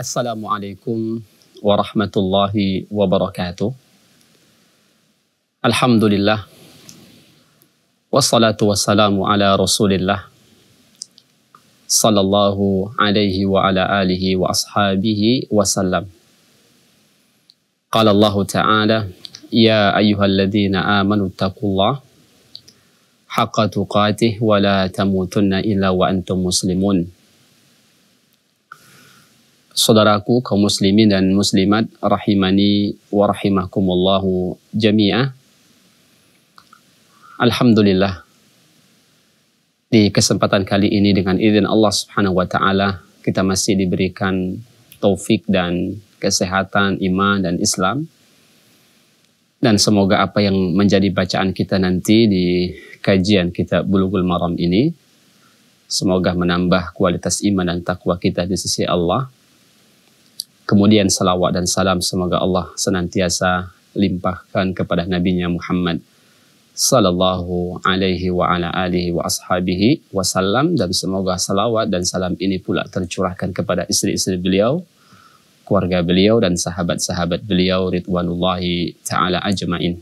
السلام عليكم ورحمة الله وبركاته الحمد لله والصلاة والسلام على رسول الله صلى الله عليه وعلى آله وأصحابه وسلم قال الله تعالى يا أيها الذين آمنوا اتقوا الله حق تقاته ولا تموتن إلا وأنتم مسلمون saudaraku kaum muslimin dan muslimat rahimani wa rahimakumullahu jami'ah. Alhamdulillah. Di kesempatan kali ini dengan izin Allah Subhanahu wa taala kita masih diberikan taufik dan kesehatan iman dan Islam. Dan semoga apa yang menjadi bacaan kita nanti di kajian kita Bulughul Maram ini semoga menambah kualitas iman dan takwa kita di sisi Allah Kemudian salawat dan salam semoga Allah senantiasa limpahkan kepada Nabi Nya Muhammad sallallahu alaihi wa ala alihi wa ashabihi wasallam dan semoga salawat dan salam ini pula tercurahkan kepada istri-istri beliau, keluarga beliau dan sahabat-sahabat beliau ridwanullahi taala ajmain.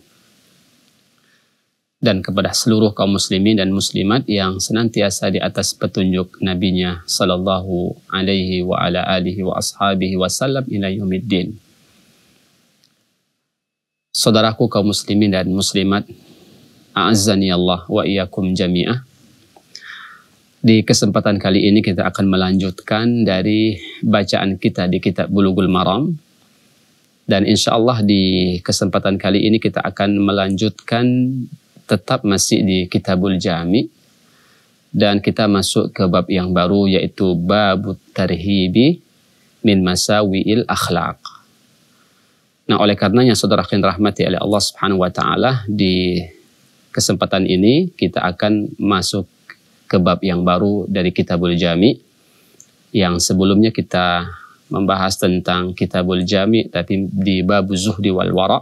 dan kepada seluruh kaum muslimin dan muslimat yang senantiasa di atas petunjuk nabinya sallallahu alaihi wa ala alihi wa ashabihi ila Saudaraku kaum muslimin dan muslimat, a'azzani Allah wa iyyakum jami'ah. Di kesempatan kali ini kita akan melanjutkan dari bacaan kita di kitab Bulughul Maram dan insya Allah di kesempatan kali ini kita akan melanjutkan tetap masih di Kitabul Jami dan kita masuk ke bab yang baru yaitu bab tarhibi min masawiil akhlaq. Nah, oleh karenanya saudara yang rahmati oleh Allah Subhanahu wa taala di kesempatan ini kita akan masuk ke bab yang baru dari Kitabul Jami yang sebelumnya kita membahas tentang Kitabul Jami tapi di bab zuhdi wal wara'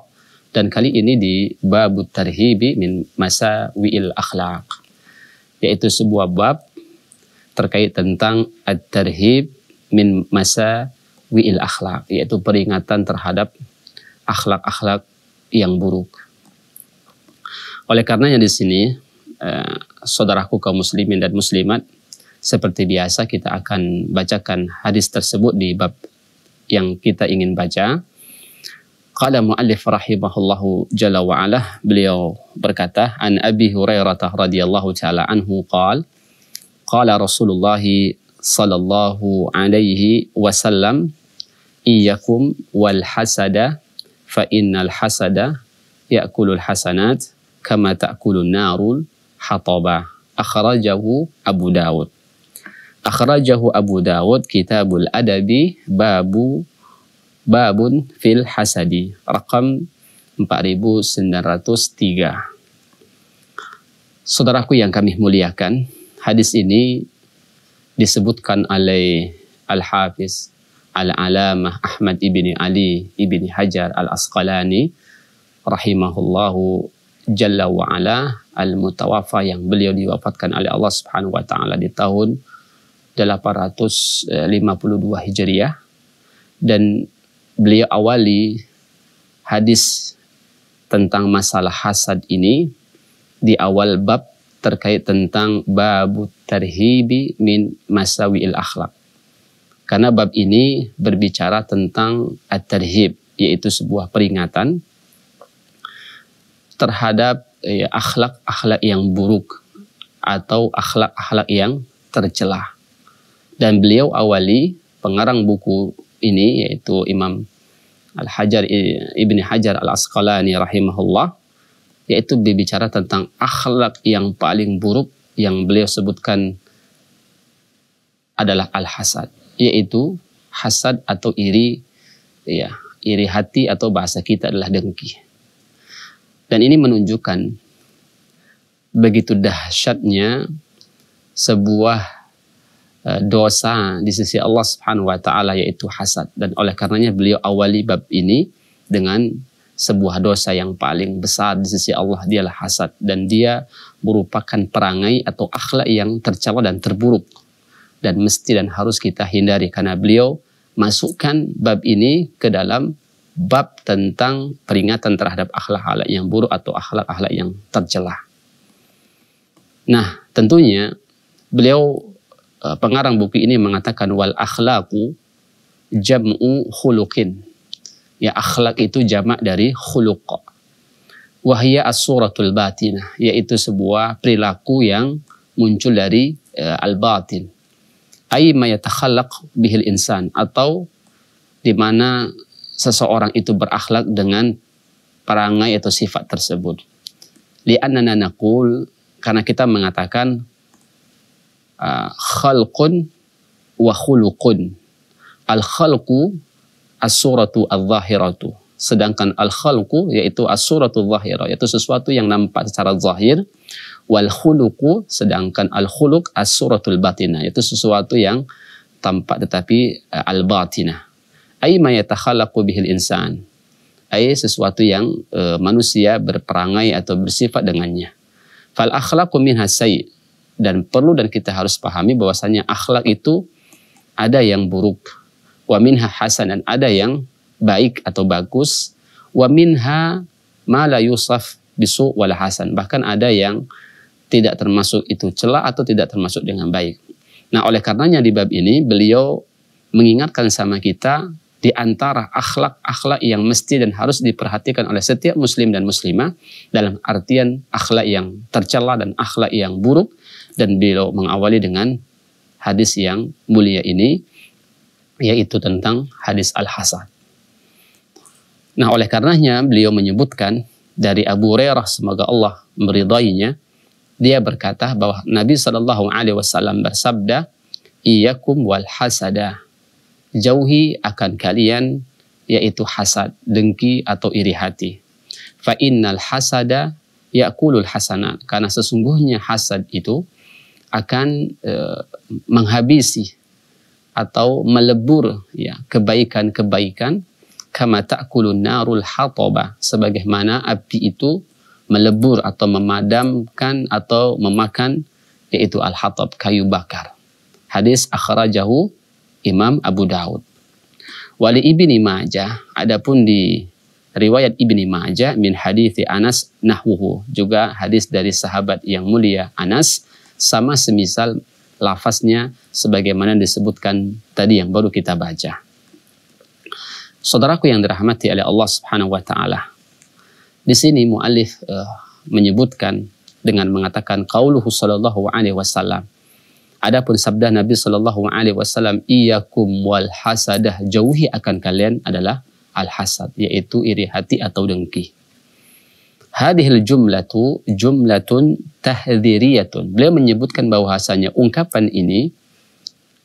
dan kali ini di bab tarhibi min masa wiil akhlak yaitu sebuah bab terkait tentang ad tarhib min masa wiil akhlak yaitu peringatan terhadap akhlak-akhlak yang buruk. Oleh karenanya di sini eh, saudaraku kaum muslimin dan muslimat seperti biasa kita akan bacakan hadis tersebut di bab yang kita ingin baca Qala mu'allif rahimahullahu jalla wa'ala, beliau berkata, An Abi Hurairah radhiyallahu ta'ala anhu qal, Qala Rasulullah sallallahu alaihi wasallam, Iyakum wal hasada, fa innal hasada ya'kulul hasanat, kama ta'kulun narul hatabah. Akhrajahu Abu Dawud. Akhrajahu Abu Dawud kitabul adabi babu Babun fil hasadi Rekam 4903. Saudaraku yang kami muliakan, hadis ini disebutkan oleh Al-Hafiz Al-Alamah Ahmad ibni Ali ibni Hajar Al-Asqalani rahimahullahu jalla wa ala al-mutawafa yang beliau diwafatkan oleh Allah Subhanahu wa taala di tahun 852 Hijriah dan beliau awali hadis tentang masalah hasad ini di awal bab terkait tentang babu terhibi min masawiil akhlak. Karena bab ini berbicara tentang at-tarhib, yaitu sebuah peringatan terhadap akhlak eh, akhlak-akhlak yang buruk atau akhlak-akhlak yang tercelah. Dan beliau awali pengarang buku ini yaitu Imam Al Hajar Ibni Hajar Al Asqalani rahimahullah yaitu berbicara tentang akhlak yang paling buruk yang beliau sebutkan adalah al hasad yaitu hasad atau iri ya iri hati atau bahasa kita adalah dengki dan ini menunjukkan begitu dahsyatnya sebuah Eh, dosa di sisi Allah Subhanahu wa taala yaitu hasad dan oleh karenanya beliau awali bab ini dengan sebuah dosa yang paling besar di sisi Allah dialah hasad dan dia merupakan perangai atau akhlak yang tercela dan terburuk dan mesti dan harus kita hindari karena beliau masukkan bab ini ke dalam bab tentang peringatan terhadap akhlak-akhlak yang buruk atau akhlak-akhlak yang tercela. Nah, tentunya beliau Eh, pengarang buku ini mengatakan wal akhlaku jam'u khuluqin. Ya akhlak itu jamak dari khuluq. Wahia as-suratul batinah, yaitu sebuah perilaku yang muncul dari uh, al-batin. Ai ma yatakhallaq bihil insan atau di mana seseorang itu berakhlak dengan perangai atau sifat tersebut. Li'annana naqul karena kita mengatakan uh, khalqun wa khuluqun. Al-khalqu as-suratu az zahiratu Sedangkan al-khalqu yaitu as-suratu zahira, yaitu sesuatu yang nampak secara zahir. Wal khuluqu sedangkan al-khuluq as-suratul batina, yaitu sesuatu yang tampak tetapi uh, ah, al-batina. Ai ma yatakhallaqu bihil insan. Ai sesuatu yang uh, manusia berperangai atau bersifat dengannya. Fal akhlaqu minha sayyi dan perlu dan kita harus pahami bahwasanya akhlak itu ada yang buruk wa minha dan ada yang baik atau bagus wa minha ma la yusaf bisu wal hasan bahkan ada yang tidak termasuk itu celah atau tidak termasuk dengan baik. Nah, oleh karenanya di bab ini beliau mengingatkan sama kita di antara akhlak-akhlak yang mesti dan harus diperhatikan oleh setiap muslim dan muslimah dalam artian akhlak yang tercela dan akhlak yang buruk dan beliau mengawali dengan hadis yang mulia ini, yaitu tentang hadis Al-Hasan. Nah, oleh karenanya beliau menyebutkan dari Abu Hurairah semoga Allah meridainya, dia berkata bahwa Nabi Shallallahu alaihi wasallam bersabda, "Iyyakum wal hasada." Jauhi akan kalian yaitu hasad, dengki atau iri hati. Fa innal hasada ya'kulul hasana. Karena sesungguhnya hasad itu akan e, menghabisi atau melebur ya kebaikan-kebaikan kama ta'kulun narul hataba sebagaimana api itu melebur atau memadamkan atau memakan yaitu al-hatab kayu bakar. Hadis akhrajahu Imam Abu Daud. Wali Ibni Majah adapun di riwayat Ibni Majah min hadis Anas nahwuhu juga hadis dari sahabat yang mulia Anas sama semisal lafaznya sebagaimana disebutkan tadi yang baru kita baca. Saudaraku yang dirahmati oleh Allah Subhanahu wa taala. Di sini muallif uh, menyebutkan dengan mengatakan qauluhu sallallahu alaihi wasallam. Adapun sabda Nabi sallallahu alaihi wasallam, "Iyyakum wal hasadah, jauhi akan kalian adalah al hasad, yaitu iri hati atau dengki." tu, jumlatu jumlatun tahdhiriyatun. Beliau menyebutkan bahwa bahwasanya ungkapan ini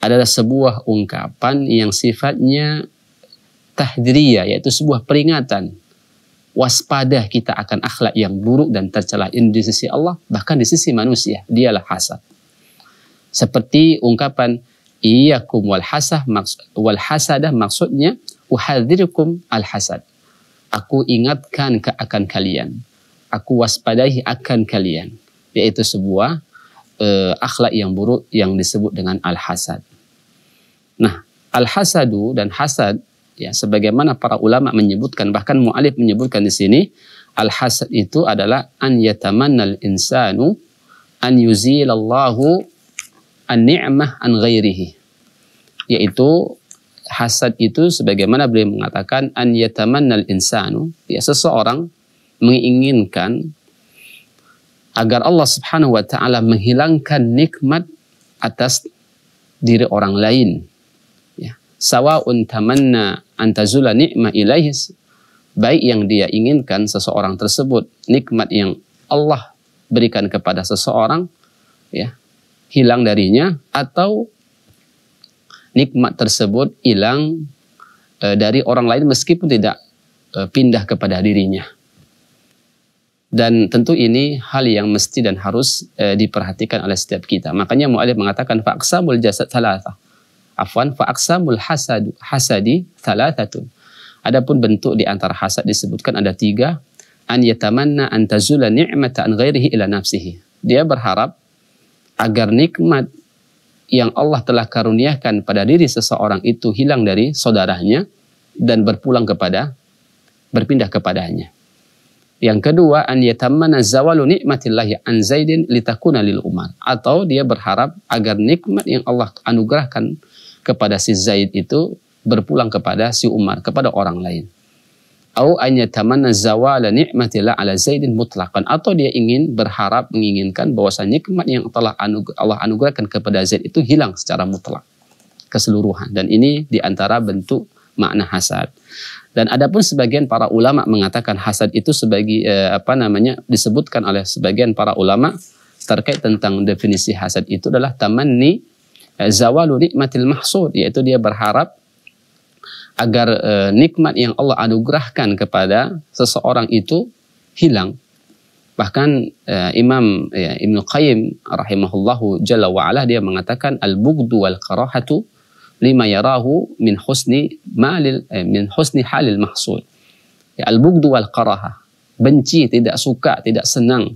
adalah sebuah ungkapan yang sifatnya tahdhiriyah, yaitu sebuah peringatan. Waspada kita akan akhlak yang buruk dan tercela ini di sisi Allah, bahkan di sisi manusia. Dialah hasad. Seperti ungkapan iyyakum wal hasad wal hasadah maksudnya uhadzirukum al hasad. Aku ingatkan ke akan kalian aku waspadai akan kalian yaitu sebuah eh, akhlak yang buruk yang disebut dengan al-hasad. Nah, al-hasadu dan hasad ya sebagaimana para ulama menyebutkan bahkan mualif menyebutkan di sini al-hasad itu adalah an yatamannal insanu an yuzilallahu an-ni'mah an ghairihi. Yaitu hasad itu sebagaimana beliau mengatakan an yatamannal insanu ya seseorang menginginkan agar Allah Subhanahu wa taala menghilangkan nikmat atas diri orang lain. Ya. Sawa'un tamanna antazula nikmah ilaihi baik yang dia inginkan seseorang tersebut, nikmat yang Allah berikan kepada seseorang ya, hilang darinya atau nikmat tersebut hilang e, dari orang lain meskipun tidak e, pindah kepada dirinya. Dan tentu ini hal yang mesti dan harus e, diperhatikan oleh setiap kita. Makanya mu'alif mengatakan fa'aksamul jasad thalatha. Afwan fa'aksamul hasad, hasadi thalathatun. Adapun bentuk di antara hasad disebutkan ada tiga. An yatamanna an tazula ni'mata an ghairihi ila nafsihi. Dia berharap agar nikmat yang Allah telah karuniakan pada diri seseorang itu hilang dari saudaranya dan berpulang kepada berpindah kepadanya. Yang kedua, an yatamana zawalu nikmatillahi an zaidin litakuna lil umar. Atau dia berharap agar nikmat yang Allah anugerahkan kepada si Zaid itu berpulang kepada si Umar, kepada orang lain. Au an yatamanna zawala nikmatillah ala zaidin mutlaqan. Atau dia ingin berharap, menginginkan bahwasanya nikmat yang telah Allah anugerahkan kepada Zaid itu hilang secara mutlak, keseluruhan. Dan ini diantara bentuk makna hasad. Dan adapun sebagian para ulama mengatakan hasad itu sebagai eh, apa namanya disebutkan oleh sebagian para ulama terkait tentang definisi hasad itu adalah tamanni eh, zawalu nikmatil mahsud yaitu dia berharap agar eh, nikmat yang Allah anugerahkan kepada seseorang itu hilang. Bahkan eh, Imam ya, Ibnu Qayyim rahimahullahu jalla wa ala dia mengatakan al bughdhu wal karahatu lima yarahu min husni malil eh, min husni halil mahsul. Ya, al-bughdu wal karaha. Benci, tidak suka, tidak senang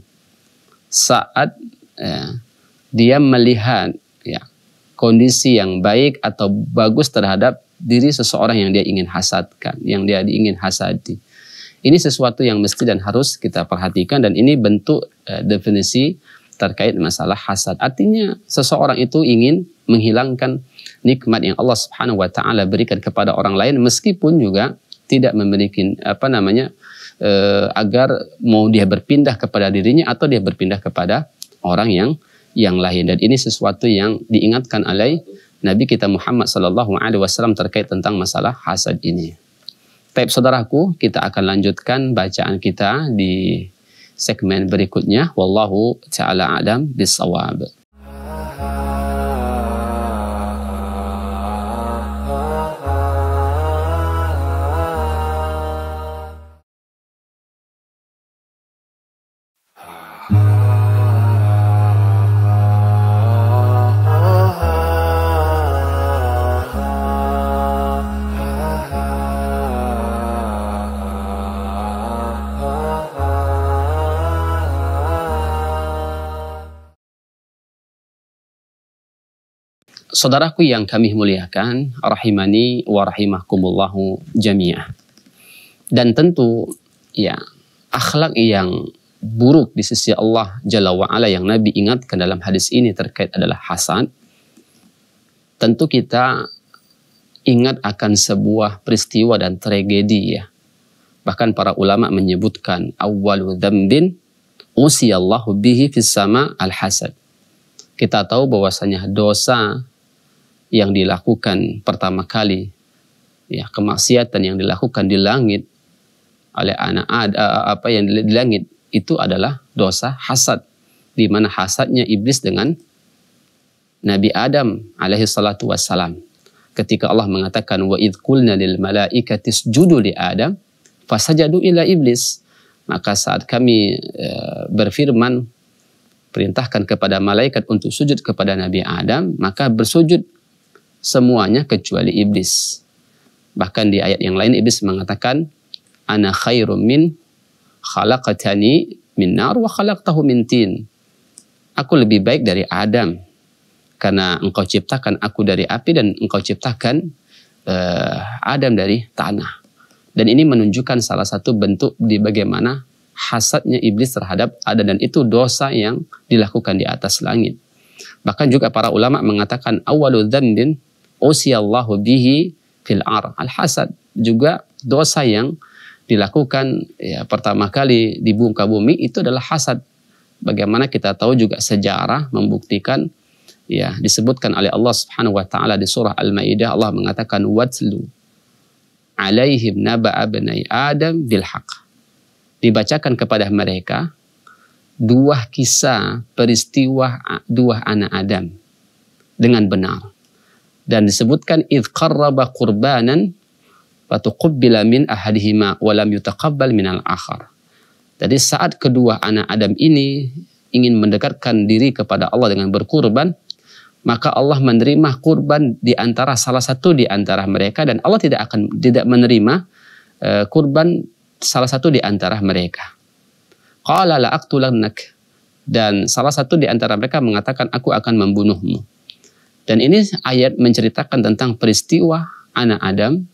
saat eh, dia melihat ya kondisi yang baik atau bagus terhadap diri seseorang yang dia ingin hasadkan, yang dia ingin hasadi. Ini sesuatu yang mesti dan harus kita perhatikan dan ini bentuk eh, definisi terkait masalah hasad. Artinya seseorang itu ingin menghilangkan nikmat yang Allah Subhanahu wa taala berikan kepada orang lain meskipun juga tidak memiliki apa namanya e, agar mau dia berpindah kepada dirinya atau dia berpindah kepada orang yang yang lain dan ini sesuatu yang diingatkan oleh Nabi kita Muhammad Sallallahu Alaihi Wasallam terkait tentang masalah hasad ini. Baik saudaraku, kita akan lanjutkan bacaan kita di segmen berikutnya. Wallahu taala alam bisawab. Saudaraku yang kami muliakan, rahimani wa rahimahkumullahu jami'ah. Dan tentu ya, akhlak yang buruk di sisi Allah Jalla wa'ala yang Nabi ingatkan dalam hadis ini terkait adalah hasad, tentu kita ingat akan sebuah peristiwa dan tragedi ya. Bahkan para ulama menyebutkan awwalu dzambin usiyallahu bihi fis sama al hasad. Kita tahu bahwasanya dosa yang dilakukan pertama kali ya kemaksiatan yang dilakukan di langit oleh anak ada eh, apa yang di langit itu adalah dosa hasad. Di mana hasadnya iblis dengan Nabi Adam alaihi salatu wassalam. Ketika Allah mengatakan wa idh qulna lil malaikati isjudu li Adam fasajadu ila iblis. Maka saat kami e, berfirman perintahkan kepada malaikat untuk sujud kepada Nabi Adam, maka bersujud semuanya kecuali iblis. Bahkan di ayat yang lain iblis mengatakan ana khairum min khalaqatani min nar wa khalaqtahu min tin. Aku lebih baik dari Adam karena engkau ciptakan aku dari api dan engkau ciptakan uh, Adam dari tanah. Dan ini menunjukkan salah satu bentuk di bagaimana hasadnya iblis terhadap Adam dan itu dosa yang dilakukan di atas langit. Bahkan juga para ulama mengatakan awwalu dzambin usiyallahu bihi fil ar al hasad juga dosa yang dilakukan ya, pertama kali di muka bumi itu adalah hasad. Bagaimana kita tahu juga sejarah membuktikan ya disebutkan oleh Allah Subhanahu wa taala di surah Al-Maidah Allah mengatakan watlu alaihim naba'a bani Adam bil haq. Dibacakan kepada mereka dua kisah peristiwa dua anak Adam dengan benar. Dan disebutkan idh qarraba qurbanan fatuqubbila min ahadihima walam yutaqabbal minal akhar. Jadi saat kedua anak Adam ini ingin mendekatkan diri kepada Allah dengan berkurban, maka Allah menerima kurban di antara salah satu di antara mereka dan Allah tidak akan tidak menerima uh, kurban salah satu di antara mereka. Qala la aqtulannak dan salah satu di antara mereka mengatakan aku akan membunuhmu. Dan ini ayat menceritakan tentang peristiwa anak Adam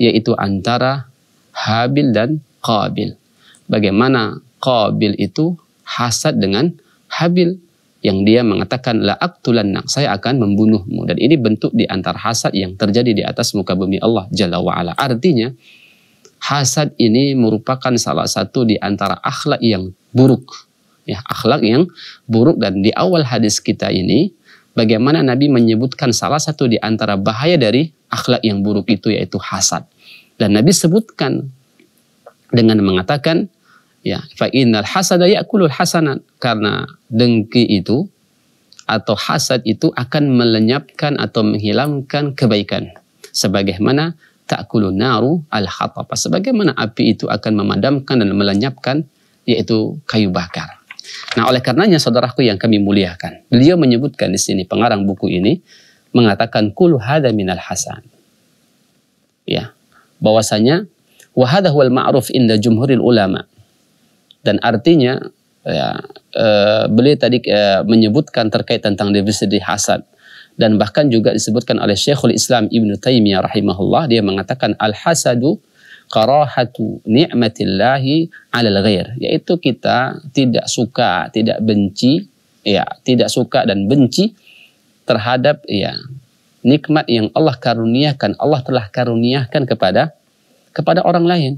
yaitu antara Habil dan Qabil. Bagaimana Qabil itu hasad dengan Habil yang dia mengatakan la aktulanna saya akan membunuhmu dan ini bentuk di antara hasad yang terjadi di atas muka bumi Allah Jalla wa ala. Artinya hasad ini merupakan salah satu di antara akhlak yang buruk. Ya, akhlak yang buruk dan di awal hadis kita ini bagaimana Nabi menyebutkan salah satu di antara bahaya dari akhlak yang buruk itu yaitu hasad. Dan Nabi sebutkan dengan mengatakan ya fa innal hasada ya'kulul hasanat karena dengki itu atau hasad itu akan melenyapkan atau menghilangkan kebaikan sebagaimana ta'kulu naru al khatafah sebagaimana api itu akan memadamkan dan melenyapkan yaitu kayu bakar Nah, oleh karenanya saudaraku yang kami muliakan, beliau menyebutkan di sini pengarang buku ini mengatakan kulu hada minal hasan. Ya, bahwasanya wahada huwal ma'ruf inda jumhuril ulama. Dan artinya ya, e, beliau tadi e, menyebutkan terkait tentang definisi hasad dan bahkan juga disebutkan oleh Syekhul Islam Ibnu Taimiyah rahimahullah dia mengatakan al hasadu karahatu ni'matillahi 'alal ghair, yaitu kita tidak suka, tidak benci, ya, tidak suka dan benci terhadap ya nikmat yang Allah karuniakan, Allah telah karuniakan kepada kepada orang lain.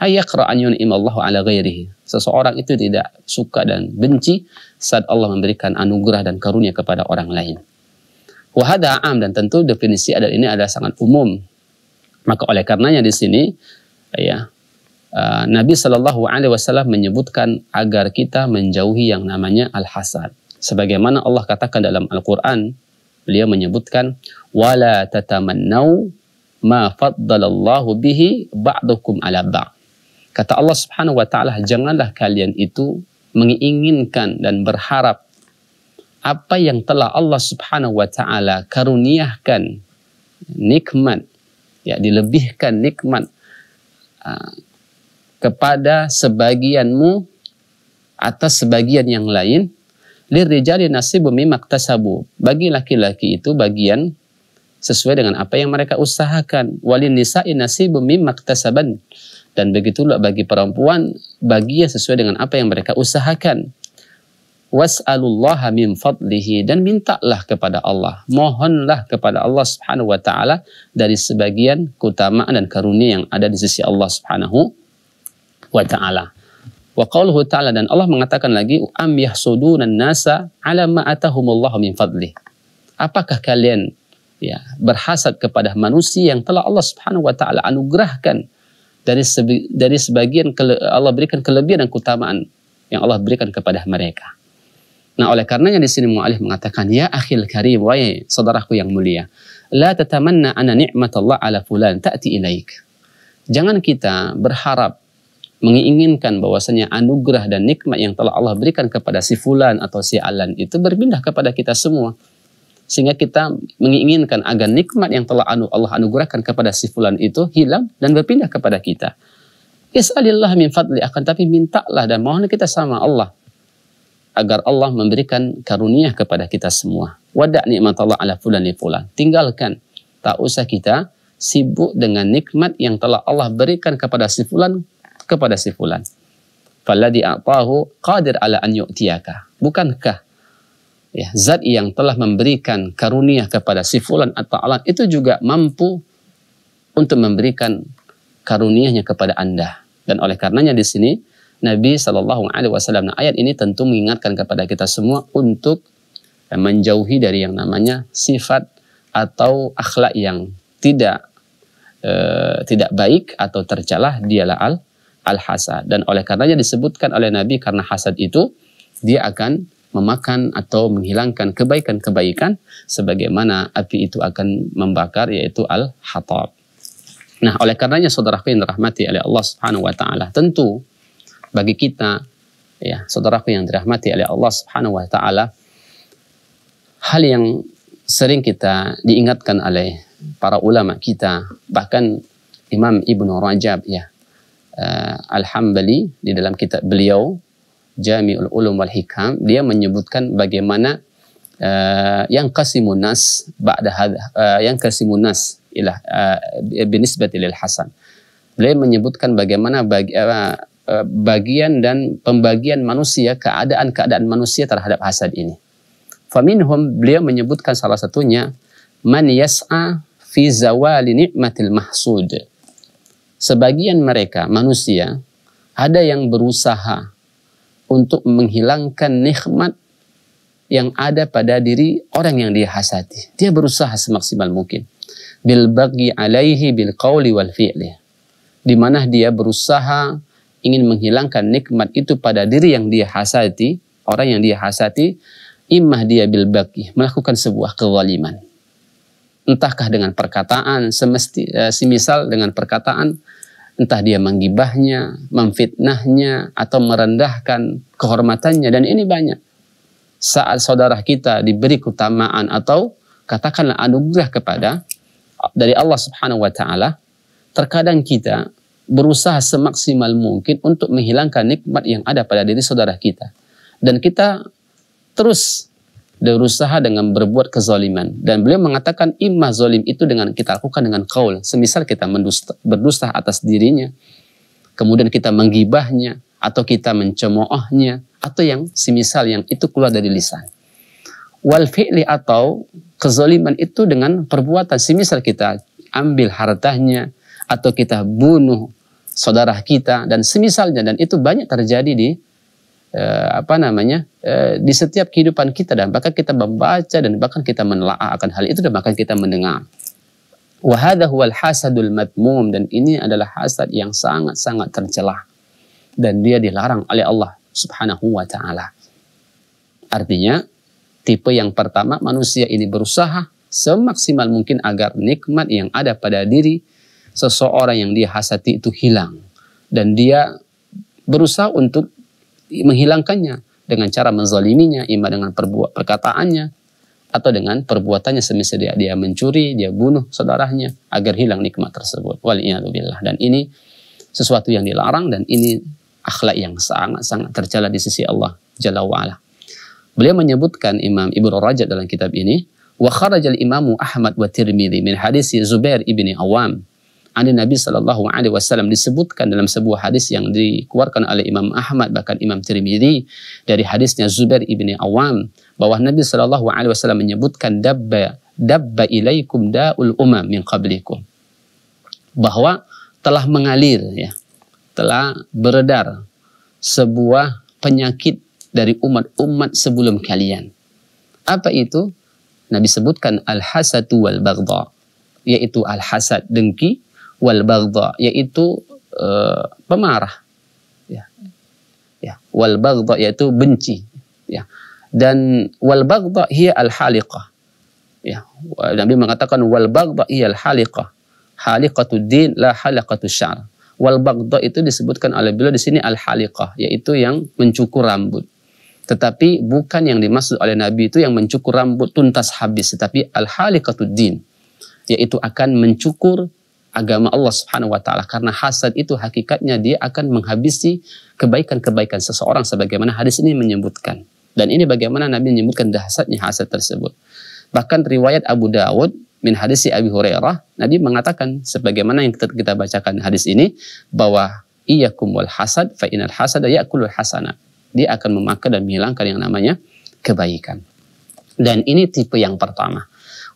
Ayakra an Allahu ala ghairihi. Seseorang itu tidak suka dan benci saat Allah memberikan anugerah dan karunia kepada orang lain. Wahada am dan tentu definisi adat ini adalah sangat umum maka oleh karenanya di sini ya eh, Nabi Shallallahu Alaihi Wasallam menyebutkan agar kita menjauhi yang namanya al-hasad. Sebagaimana Allah katakan dalam Al-Quran, beliau menyebutkan wala tatamannau ma faddalallahu bihi ba'dukum ala ba'. Kata Allah Subhanahu wa taala, janganlah kalian itu menginginkan dan berharap apa yang telah Allah Subhanahu wa taala karuniakan nikmat ya dilebihkan nikmat uh, kepada sebagianmu atas sebagian yang lain lirijali bumi maktasabu bagi laki-laki itu bagian sesuai dengan apa yang mereka usahakan walin nisa'i bumi maktasaban dan begitulah bagi perempuan bagian sesuai dengan apa yang mereka usahakan was'alullaha min fadlihi dan mintalah kepada Allah mohonlah kepada Allah Subhanahu wa taala dari sebagian keutamaan dan karunia yang ada di sisi Allah Subhanahu wa taala wa qauluhu ta'ala dan Allah mengatakan lagi am yahsuduna nasa ala ma atahumullahu min fadli apakah kalian ya berhasad kepada manusia yang telah Allah Subhanahu wa taala anugerahkan dari dari sebagian Allah berikan kelebihan dan keutamaan yang Allah berikan kepada mereka Nah, oleh karenanya di sini mu'alif mengatakan, Ya akhil karim, wahai saudaraku yang mulia, La tatamanna ana ni'matallah ala fulan ta'ti ilaik. Jangan kita berharap menginginkan bahwasanya anugerah dan nikmat yang telah Allah berikan kepada si fulan atau si alan itu berpindah kepada kita semua. Sehingga kita menginginkan agar nikmat yang telah anu-, Allah anugerahkan kepada si fulan itu hilang dan berpindah kepada kita. Is'alillah min fadli akan tapi mintalah dan mohon kita sama Allah agar Allah memberikan karunia kepada kita semua. Wada' nikmat Allah ala fulan fulan. Tinggalkan. Tak usah kita sibuk dengan nikmat yang telah Allah berikan kepada si fulan kepada si fulan. Falladhi a'tahu qadir ala an yu'tiyaka. Bukankah ya, zat yang telah memberikan karunia kepada si fulan atau Allah itu juga mampu untuk memberikan karunianya kepada Anda. Dan oleh karenanya di sini Nabi Shallallahu Alaihi Wasallam. Nah, ayat ini tentu mengingatkan kepada kita semua untuk eh, menjauhi dari yang namanya sifat atau akhlak yang tidak e, tidak baik atau tercelah dialah al al hasad dan oleh karenanya disebutkan oleh Nabi karena hasad itu dia akan memakan atau menghilangkan kebaikan-kebaikan sebagaimana api itu akan membakar yaitu al hatab. Nah, oleh karenanya saudaraku yang dirahmati oleh Allah Subhanahu wa taala, tentu bagi kita ya saudaraku yang dirahmati oleh Allah Subhanahu wa taala hal yang sering kita diingatkan oleh para ulama kita bahkan Imam Ibnu Rajab ya uh, eh, Al-Hambali di dalam kitab beliau Jami'ul Ulum wal Hikam dia menyebutkan bagaimana uh, yang qasimun nas ba'da uh, yang qasimun nas ila uh, binisbati lil Hasan beliau menyebutkan bagaimana bagi, uh, Eh, bagian dan pembagian manusia, keadaan-keadaan manusia terhadap hasad ini. Faminhum beliau menyebutkan salah satunya man yas'a fi zawali nikmatil mahsud. Sebagian mereka manusia ada yang berusaha untuk menghilangkan nikmat yang ada pada diri orang yang dia hasati. Dia berusaha semaksimal mungkin. Bil bagi alaihi bil qawli wal fi'li. Di mana dia berusaha ingin menghilangkan nikmat itu pada diri yang dia hasati, orang yang dia hasati, imah dia bil baki, melakukan sebuah kewaliman. Entahkah dengan perkataan, semesti, e, semisal dengan perkataan, entah dia menggibahnya, memfitnahnya, atau merendahkan kehormatannya, dan ini banyak. Saat saudara kita diberi keutamaan atau katakanlah anugerah kepada dari Allah Subhanahu wa taala, terkadang kita berusaha semaksimal mungkin untuk menghilangkan nikmat yang ada pada diri saudara kita. Dan kita terus berusaha dengan berbuat kezaliman. Dan beliau mengatakan imah zalim itu dengan kita lakukan dengan kaul. Semisal kita mendusta, berdusta atas dirinya, kemudian kita menggibahnya, atau kita mencemoohnya, atau yang semisal yang itu keluar dari lisan. Wal fi'li atau kezaliman itu dengan perbuatan. Semisal kita ambil hartanya, atau kita bunuh saudara kita dan semisalnya dan itu banyak terjadi di eh, apa namanya eh, di setiap kehidupan kita dan bahkan kita membaca dan bahkan kita menelaah akan hal itu dan bahkan kita mendengar. Wahada hasadul madmum dan ini adalah hasad yang sangat-sangat tercelah dan dia dilarang oleh Allah Subhanahu wa taala. Artinya tipe yang pertama manusia ini berusaha semaksimal mungkin agar nikmat yang ada pada diri seseorang yang dia hasati itu hilang dan dia berusaha untuk menghilangkannya dengan cara menzaliminya, ima dengan perbuat perkataannya atau dengan perbuatannya semisal dia, dia mencuri, dia bunuh saudaranya agar hilang nikmat tersebut. Waliyadzubillah. Dan ini sesuatu yang dilarang dan ini akhlak yang sangat-sangat tercela di sisi Allah Jalla wa'ala. Beliau menyebutkan Imam Ibnu Rajab dalam kitab ini, wa kharajal imamu Ahmad wa Tirmidzi min hadis Zubair ibni Awam Ani Nabi Shallallahu Alaihi Wasallam disebutkan dalam sebuah hadis yang dikeluarkan oleh Imam Ahmad bahkan Imam Tirmidzi dari hadisnya Zubair ibni Awam bahwa Nabi Shallallahu Alaihi Wasallam menyebutkan dabba dabba ilaikum daul umam min qablikum bahwa telah mengalir ya telah beredar sebuah penyakit dari umat-umat sebelum kalian apa itu Nabi sebutkan al hasad wal baghdha yaitu al-hasad dengki wal bagdha yaitu e, pemarah ya. ya wal bagdha yaitu benci ya dan wal ia hiya al haliqah ya Nabi mengatakan wal ia hiya al haliqah haliqatud din la halaqatus syar wal bagdha itu disebutkan oleh beliau di sini al haliqah yaitu yang mencukur rambut tetapi bukan yang dimaksud oleh Nabi itu yang mencukur rambut tuntas habis tetapi al haliqatud din yaitu akan mencukur agama Allah Subhanahu wa taala karena hasad itu hakikatnya dia akan menghabisi kebaikan-kebaikan seseorang sebagaimana hadis ini menyebutkan. Dan ini bagaimana Nabi menyebutkan dahsyatnya hasad tersebut. Bahkan riwayat Abu Dawud min hadis Abi Hurairah, Nabi mengatakan sebagaimana yang kita, bacakan hadis ini bahwa iyyakum wal hasad fa inal hasada ya'kulul hasana. Dia akan memakan dan menghilangkan yang namanya kebaikan. Dan ini tipe yang pertama.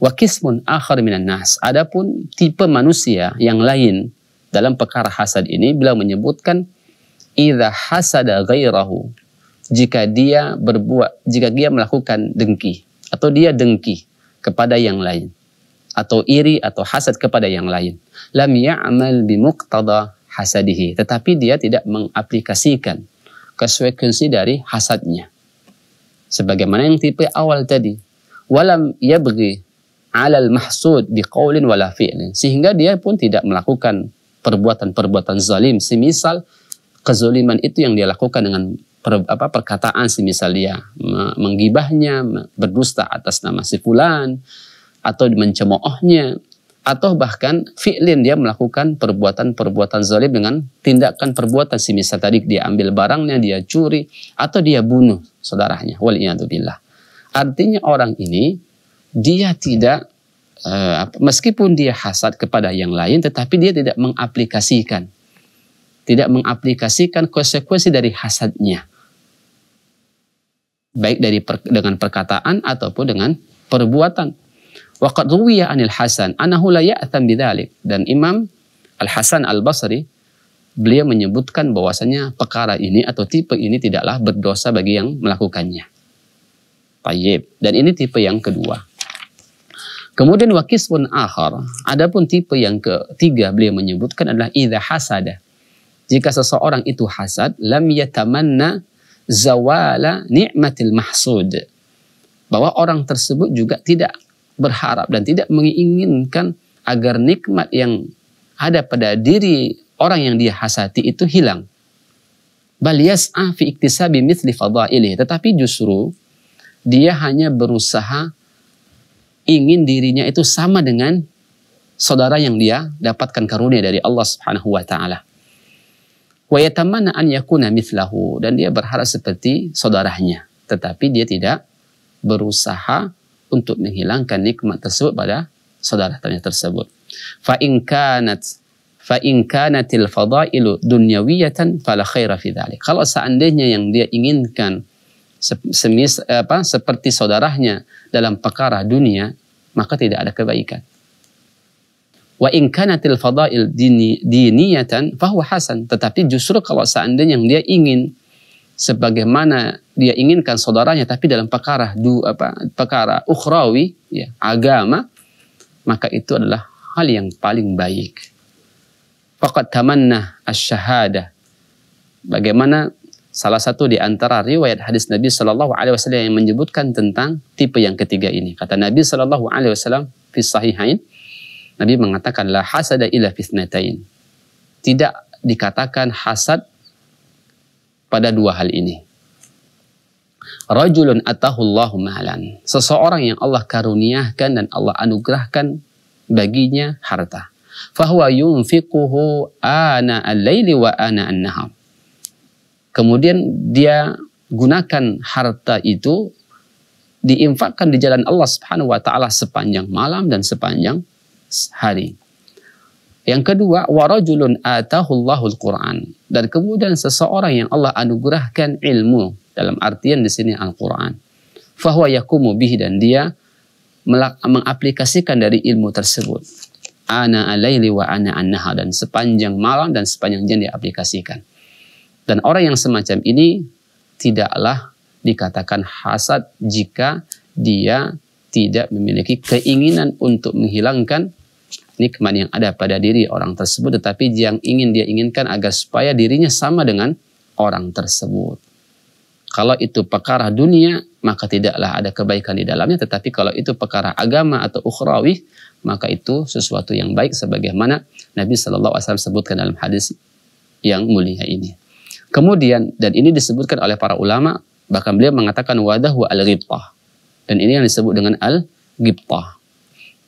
Wa kismun akhar minan nas. Adapun tipe manusia yang lain dalam perkara hasad ini beliau menyebutkan idza hasada ghairahu. Jika dia berbuat jika dia melakukan dengki atau dia dengki kepada yang lain atau iri atau hasad kepada yang lain. Lam ya'mal muqtada hasadihi. Tetapi dia tidak mengaplikasikan konsekuensi dari hasadnya. Sebagaimana yang tipe awal tadi. Walam yabghi alal mahsud biqaulin wala fi'lin. Sehingga dia pun tidak melakukan perbuatan-perbuatan zalim. Semisal kezaliman itu yang dia lakukan dengan per, apa, perkataan semisal dia menggibahnya, berdusta atas nama si fulan, atau mencemoohnya, atau bahkan fi'lin dia melakukan perbuatan-perbuatan zalim dengan tindakan perbuatan semisal tadi dia ambil barangnya, dia curi atau dia bunuh saudaranya. Waliyadzubillah. Artinya orang ini dia tidak uh, meskipun dia hasad kepada yang lain tetapi dia tidak mengaplikasikan tidak mengaplikasikan konsekuensi dari hasadnya baik dari per, dengan perkataan ataupun dengan perbuatan waqad ruwiya anil hasan anahu la ya'tham bidzalik dan Imam Al Hasan Al Basri beliau menyebutkan bahwasanya perkara ini atau tipe ini tidaklah berdosa bagi yang melakukannya. Tayyib. Dan ini tipe yang kedua. Kemudian wakis pun akhar, adapun tipe yang ketiga beliau menyebutkan adalah idha hasada. Jika seseorang itu hasad, lam yatamanna zawala ni'matil mahsud. Bahwa orang tersebut juga tidak berharap dan tidak menginginkan agar nikmat yang ada pada diri orang yang dia hasati itu hilang. Bal yas'a fi iktisabi mithli fadailih. Tetapi justru dia hanya berusaha ingin dirinya itu sama dengan saudara yang dia dapatkan karunia dari Allah Subhanahu wa taala. Wa yatamanna an yakuna mithlahu dan dia berharap seperti saudaranya, tetapi dia tidak berusaha untuk menghilangkan nikmat tersebut pada saudaranya tersebut. Fa in kanat fa in kanatil fadailu dunyawiyatan fala khaira fi dhalik. Kalau seandainya yang dia inginkan semis, apa, seperti saudaranya dalam perkara dunia, maka tidak ada kebaikan. Wa in kanatil fadail dini, diniyatan fahuwa hasan. Tetapi justru kalau seandainya yang dia ingin sebagaimana dia inginkan saudaranya tapi dalam perkara du apa perkara ukhrawi ya agama maka itu adalah hal yang paling baik. Faqad tamanna asyhadah. Bagaimana salah satu di antara riwayat hadis Nabi Shallallahu Alaihi Wasallam yang menyebutkan tentang tipe yang ketiga ini. Kata Nabi Shallallahu Alaihi Wasallam di Sahihain, Nabi mengatakan la hasada illa fitnatain. Tidak dikatakan hasad pada dua hal ini. Rajulun atahullahu mahalan. Seseorang yang Allah karuniakan dan Allah anugerahkan baginya harta. Fahuwa yunfiquhu ana al-laili wa ana an-nahar kemudian dia gunakan harta itu diinfakkan di jalan Allah Subhanahu wa taala sepanjang malam dan sepanjang hari. Yang kedua, warajulun atahullahul Quran dan kemudian seseorang yang Allah anugerahkan ilmu dalam artian di sini Al-Qur'an. Fahwa yakumu bihi dan dia mengaplikasikan dari ilmu tersebut. Ana alaili wa ana annaha dan sepanjang malam dan sepanjang jam dia aplikasikan. Dan orang yang semacam ini tidaklah dikatakan hasad jika dia tidak memiliki keinginan untuk menghilangkan nikmat yang ada pada diri orang tersebut tetapi yang ingin dia inginkan agar supaya dirinya sama dengan orang tersebut. Kalau itu perkara dunia, maka tidaklah ada kebaikan di dalamnya. Tetapi kalau itu perkara agama atau ukhrawi, maka itu sesuatu yang baik sebagaimana Nabi SAW sebutkan dalam hadis yang mulia ini. Kemudian dan ini disebutkan oleh para ulama bahkan beliau mengatakan wadah wa al-ghibtah. Dan ini yang disebut dengan al-ghibtah.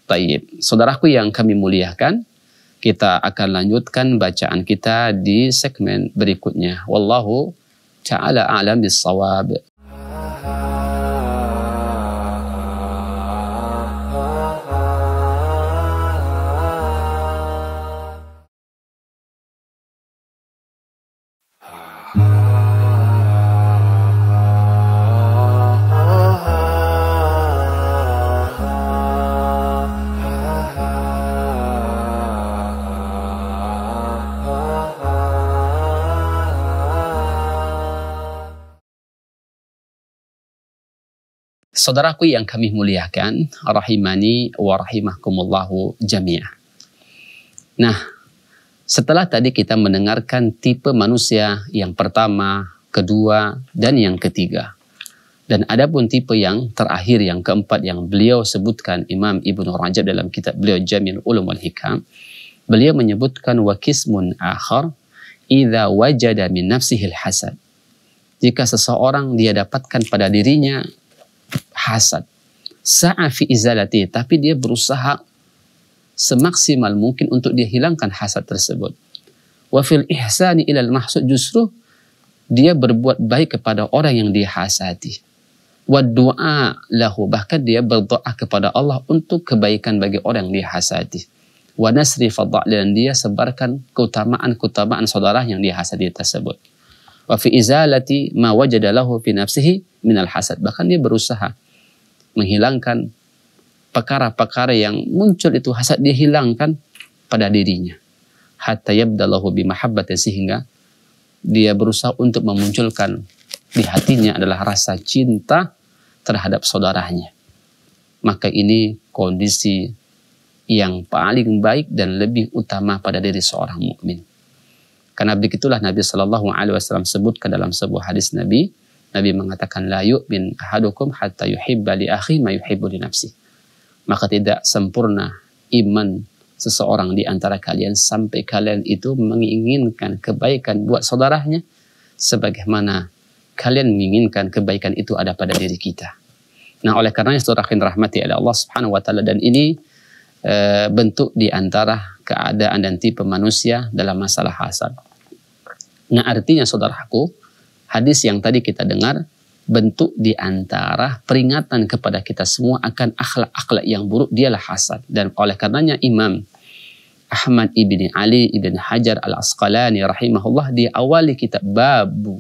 Taib. Saudaraku yang kami muliakan, kita akan lanjutkan bacaan kita di segmen berikutnya. Wallahu ta'ala a'lam bisawab. Saudaraku yang kami muliakan, rahimani wa rahimakumullahu jami'ah. Nah, setelah tadi kita mendengarkan tipe manusia yang pertama, kedua, dan yang ketiga. Dan ada pun tipe yang terakhir, yang keempat, yang beliau sebutkan Imam Ibnu Rajab dalam kitab beliau Jamil Ulum al Hikam. Beliau menyebutkan wakismun akhar idha wajada min nafsihil hasad. Jika seseorang dia dapatkan pada dirinya hasad. Sa'afi izalati, tapi dia berusaha semaksimal mungkin untuk dia hilangkan hasad tersebut. Wa fil ihsani ilal mahsud justru dia berbuat baik kepada orang yang dia hasati. Wa du'a lahu, bahkan dia berdoa kepada Allah untuk kebaikan bagi orang yang dia hasati. Wa nasri dan dia sebarkan keutamaan-keutamaan saudara yang dia hasati tersebut. Wa fi izalati ma wajadalahu fi nafsihi minal hasad. Bahkan dia berusaha menghilangkan perkara-perkara yang muncul itu hasad dia hilangkan pada dirinya. Hatta yabdallahu bimahabbatin sehingga dia berusaha untuk memunculkan di hatinya adalah rasa cinta terhadap saudaranya. Maka ini kondisi yang paling baik dan lebih utama pada diri seorang mukmin. Karena begitulah Nabi Shallallahu Alaihi Wasallam sebutkan dalam sebuah hadis Nabi, Nabi mengatakan la yu'min ahadukum hatta yuhibba li akhi ma yuhibbu li nafsi. Maka tidak sempurna iman seseorang di antara kalian sampai kalian itu menginginkan kebaikan buat saudaranya sebagaimana kalian menginginkan kebaikan itu ada pada diri kita. Nah, oleh karenanya saudara rahmati oleh Allah Subhanahu wa taala dan ini e, bentuk di antara keadaan dan tipe manusia dalam masalah hasad. Nah, artinya saudaraku, hadis yang tadi kita dengar bentuk diantara peringatan kepada kita semua akan akhlak-akhlak yang buruk dialah hasad dan oleh karenanya Imam Ahmad ibni Ali ibn Hajar al Asqalani rahimahullah awali kitab babu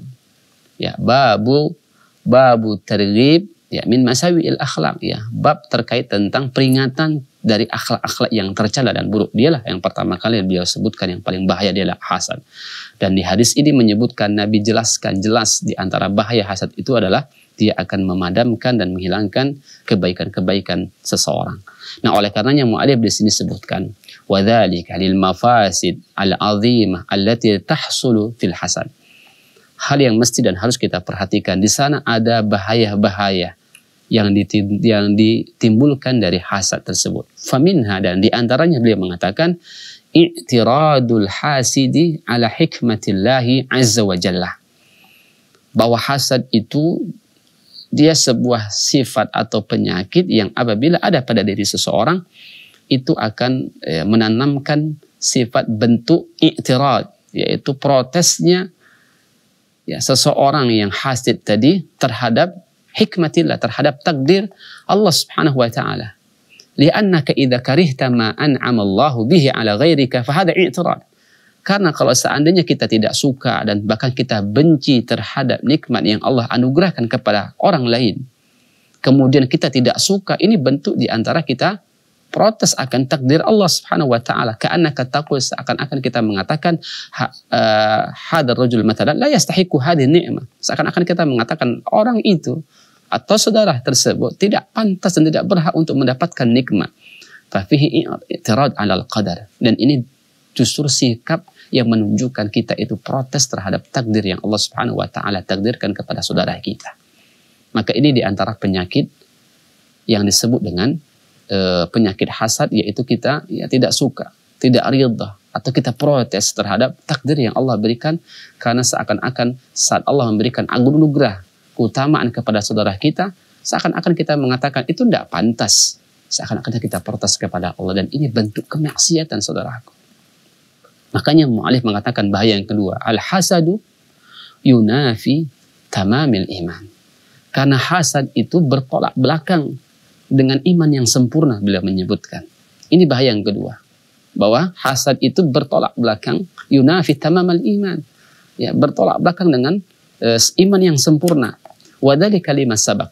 ya babu babu tergib ya min masawi il akhlak ya bab terkait tentang peringatan dari akhlak-akhlak yang tercela dan buruk. Dialah yang pertama kali beliau sebutkan yang paling bahaya dialah hasad. Dan di hadis ini menyebutkan Nabi jelaskan jelas di antara bahaya hasad itu adalah dia akan memadamkan dan menghilangkan kebaikan-kebaikan seseorang. Nah, oleh karenanya mu'alif di sini sebutkan wadzalika lil mafasid al-azimah allati tahsulu fil hasad. Hal yang mesti dan harus kita perhatikan di sana ada bahaya-bahaya yang ditimbulkan dari hasad tersebut. Faminha dan diantaranya beliau mengatakan i'tiradul hasidi ala hikmatillahi azza wa jalla. Bahwa hasad itu dia sebuah sifat atau penyakit yang apabila ada pada diri seseorang itu akan eh, menanamkan sifat bentuk i'tirad yaitu protesnya ya seseorang yang hasid tadi terhadap hikmatillah terhadap takdir Allah Subhanahu wa taala. Liannaka idza karihta ma an'ama Allahu bihi ala ghairika fahada i'tirad. Karena kalau seandainya kita tidak suka dan bahkan kita benci terhadap nikmat yang Allah anugerahkan kepada orang lain, kemudian kita tidak suka, ini bentuk di antara kita protes akan takdir Allah Subhanahu wa taala. Karena takut seakan-akan kita mengatakan eh, hadar rajul matalan la yastahiqu hadhihi ni'mah. Seakan-akan kita mengatakan orang itu atau saudara tersebut tidak pantas dan tidak berhak untuk mendapatkan nikmat. tapi i'tirad alal qadar. Dan ini justru sikap yang menunjukkan kita itu protes terhadap takdir yang Allah Subhanahu wa taala takdirkan kepada saudara kita. Maka ini di antara penyakit yang disebut dengan e, penyakit hasad yaitu kita ya tidak suka, tidak ridha atau kita protes terhadap takdir yang Allah berikan karena seakan-akan saat Allah memberikan anugerah keutamaan kepada saudara kita, seakan-akan kita mengatakan itu tidak pantas. Seakan-akan kita protes kepada Allah dan ini bentuk kemaksiatan saudaraku. Makanya mu'alif mengatakan bahaya yang kedua. Al-hasadu yunafi tamamil iman. Karena hasad itu bertolak belakang dengan iman yang sempurna bila menyebutkan. Ini bahaya yang kedua. Bahwa hasad itu bertolak belakang yunafi tamamil iman. Ya, bertolak belakang dengan e, iman yang sempurna. وذلك لما سبق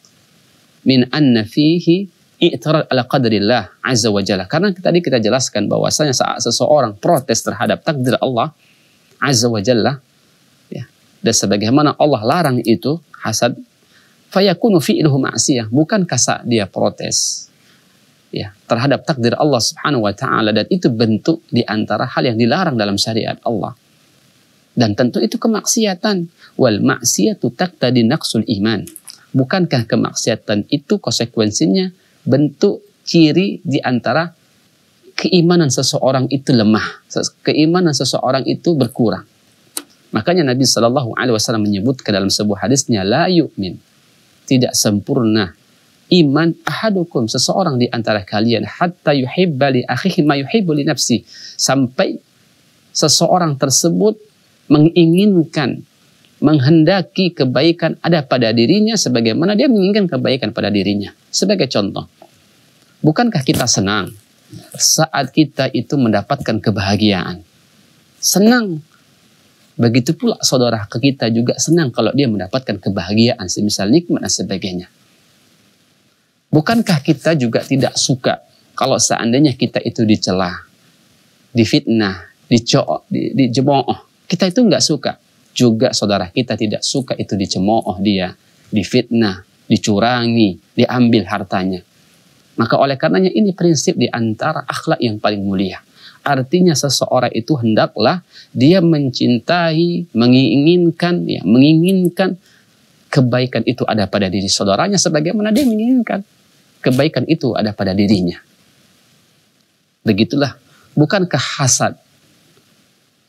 min anna fihi i'tirar ala qadrillah azza wa jalla. Karena tadi kita jelaskan bahwasanya saat seseorang protes terhadap takdir Allah azza wa jalla ya, dan sebagaimana Allah larang itu hasad fayakunu fi'luhu ma'siyah bukan kasa dia protes ya terhadap takdir Allah Subhanahu wa taala dan itu bentuk di antara hal yang dilarang dalam syariat Allah. Dan tentu itu kemaksiatan. Wal maksiatu taqtadi naksul iman. Bukankah kemaksiatan itu konsekuensinya bentuk ciri di antara keimanan seseorang itu lemah, keimanan seseorang itu berkurang. Makanya Nabi Shallallahu Alaihi Wasallam ke dalam sebuah hadisnya, la yu'min, tidak sempurna iman ahadukum seseorang di antara kalian hatta yuhibba li akhihi ma yuhibbu li nafsi sampai seseorang tersebut menginginkan, menghendaki kebaikan ada pada dirinya sebagaimana dia menginginkan kebaikan pada dirinya. Sebagai contoh, bukankah kita senang saat kita itu mendapatkan kebahagiaan? Senang. Begitu pula saudara ke kita juga senang kalau dia mendapatkan kebahagiaan, semisal nikmat dan sebagainya. Bukankah kita juga tidak suka kalau seandainya kita itu dicela, difitnah, dicok, di, kita itu nggak suka. Juga saudara kita tidak suka itu dicemooh dia, difitnah, dicurangi, diambil hartanya. Maka oleh karenanya ini prinsip di antara akhlak yang paling mulia. Artinya seseorang itu hendaklah dia mencintai, menginginkan, ya, menginginkan kebaikan itu ada pada diri saudaranya sebagaimana dia menginginkan kebaikan itu ada pada dirinya. Begitulah, bukankah hasad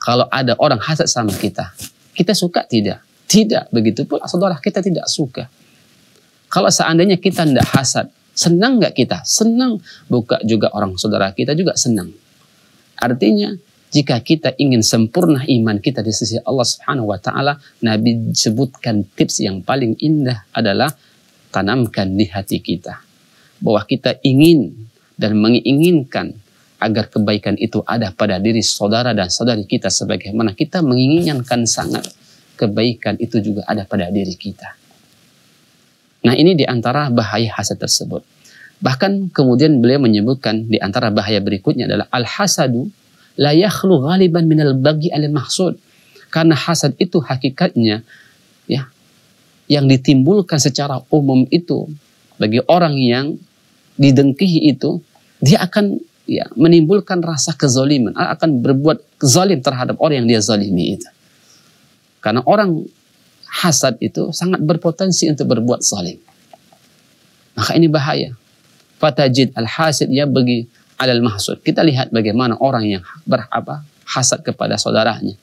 kalau ada orang hasad sama kita, kita suka tidak? Tidak, begitu pula saudara kita tidak suka. Kalau seandainya kita tidak hasad, senang nggak kita? Senang. Buka juga orang saudara kita juga senang. Artinya jika kita ingin sempurna iman kita di sisi Allah Subhanahu wa taala, Nabi sebutkan tips yang paling indah adalah tanamkan di hati kita bahwa kita ingin dan menginginkan agar kebaikan itu ada pada diri saudara dan saudari kita sebagaimana kita menginginkan sangat kebaikan itu juga ada pada diri kita. Nah ini diantara bahaya hasad tersebut. Bahkan kemudian beliau menyebutkan diantara bahaya berikutnya adalah al-hasadu la yakhlu ghaliban minal bagi al-mahsud. Karena hasad itu hakikatnya ya yang ditimbulkan secara umum itu bagi orang yang didengkihi itu dia akan ya, menimbulkan rasa kezoliman. Akan berbuat kezalim terhadap orang yang dia zalimi itu. Karena orang hasad itu sangat berpotensi untuk berbuat zalim. Maka ini bahaya. Fatajid al-hasid ya bagi al mahsud. Kita lihat bagaimana orang yang berapa hasad kepada saudaranya.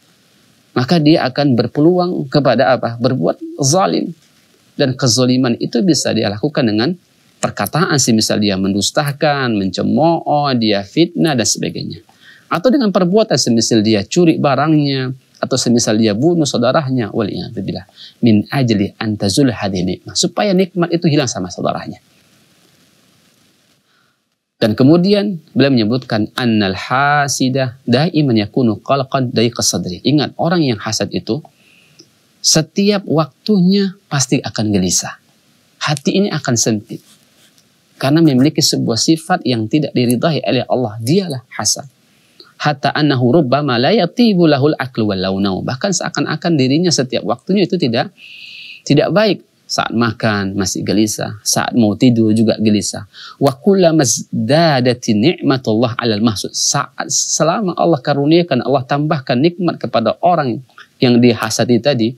Maka dia akan berpeluang kepada apa? Berbuat zalim. Dan kezaliman itu bisa dia lakukan dengan perkataan misal dia mendustakan, mencemooh, dia fitnah dan sebagainya. Atau dengan perbuatan semisal dia curi barangnya atau semisal dia bunuh saudaranya waliyadzubillah min ajli antazul hadhihi nikmah supaya nikmat itu hilang sama saudaranya. Dan kemudian beliau menyebutkan annal hasidah daiman yakunu qalqan dari kesadri. Ingat orang yang hasad itu setiap waktunya pasti akan gelisah. Hati ini akan sempit. Karena memiliki sebuah sifat yang tidak diridhai oleh Allah. Dialah hasad. Hatta annahu rubbama la yatibu lahul aklu wal Bahkan seakan-akan dirinya setiap waktunya itu tidak tidak baik. Saat makan masih gelisah, saat mau tidur juga gelisah. Wa kullamazdadati ni'matullah 'alal mahsud. Saat selama Allah karuniakan, Allah tambahkan nikmat kepada orang yang dihasati tadi,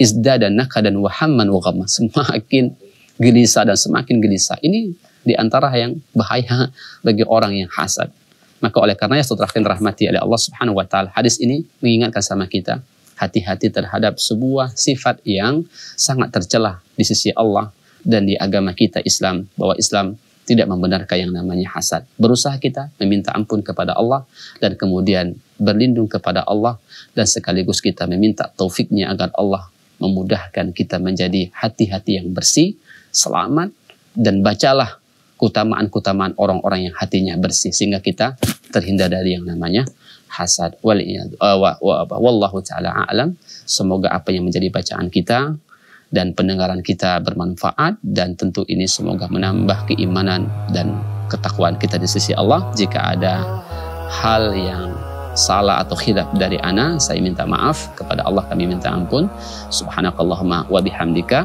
izda dan naka dan wahamman wa semakin gelisah dan semakin gelisah. Ini di antara yang bahaya bagi orang yang hasad. Maka oleh karena yang terakhir rahmati oleh Allah Subhanahu wa taala, hadis ini mengingatkan sama kita hati-hati terhadap sebuah sifat yang sangat tercela di sisi Allah dan di agama kita Islam bahwa Islam tidak membenarkan yang namanya hasad. Berusaha kita meminta ampun kepada Allah dan kemudian berlindung kepada Allah dan sekaligus kita meminta taufiknya agar Allah memudahkan kita menjadi hati-hati yang bersih selamat dan bacalah kutamaan kutamaan orang-orang yang hatinya bersih sehingga kita terhindar dari yang namanya hasad. Eh, wallahu taala alam. Semoga apa yang menjadi bacaan kita dan pendengaran kita bermanfaat dan tentu ini semoga menambah keimanan dan ketakwaan kita di sisi Allah. Jika ada hal yang salah atau khilaf dari ana, saya minta maaf kepada Allah kami minta ampun. Subhanakallahumma wa bihamdika